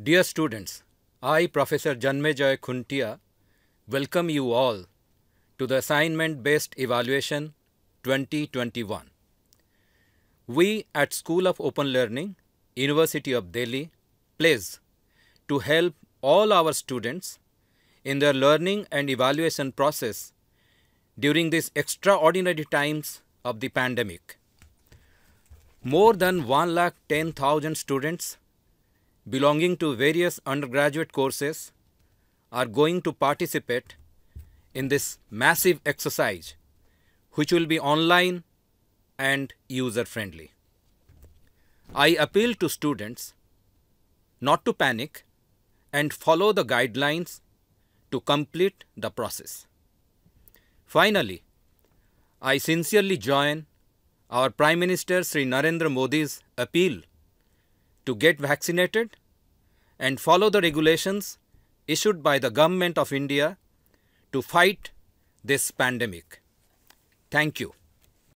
Dear students, I, Professor Janmejay Khuntia, welcome you all to the Assignment-Based Evaluation 2021. We at School of Open Learning, University of Delhi, pledge to help all our students in their learning and evaluation process during these extraordinary times of the pandemic. More than 1,10,000 students belonging to various undergraduate courses are going to participate in this massive exercise which will be online and user friendly. I appeal to students not to panic and follow the guidelines to complete the process. Finally, I sincerely join our Prime Minister Sri Narendra Modi's appeal to get vaccinated and follow the regulations issued by the Government of India to fight this pandemic. Thank you.